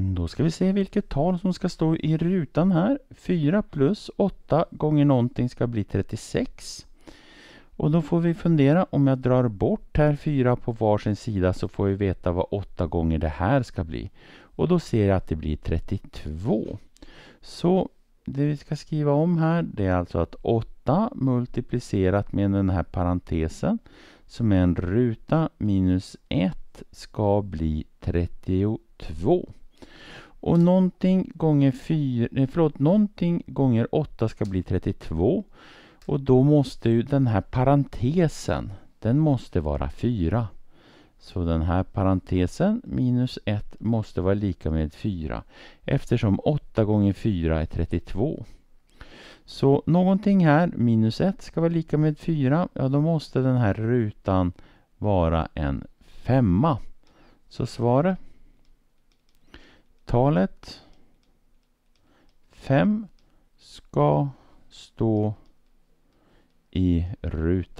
Mm, då ska vi se vilket tal som ska stå i rutan här. 4 plus 8 gånger någonting ska bli 36. Och då får vi fundera, om jag drar bort här 4 på varsin sida så får vi veta vad 8 gånger det här ska bli. Och då ser jag att det blir 32. Så det vi ska skriva om här det är alltså att 8 multiplicerat med den här parentesen som är en ruta minus 1 ska bli 32. Och någonting gånger, 4, förlåt, någonting gånger 8 ska bli 32. Och då måste ju den här parentesen, den måste vara 4. Så den här parentesen, minus 1, måste vara lika med 4. Eftersom 8 gånger 4 är 32. Så någonting här, minus 1, ska vara lika med 4. Ja, då måste den här rutan vara en femma. Så svaret Talet 5 ska stå i rutan.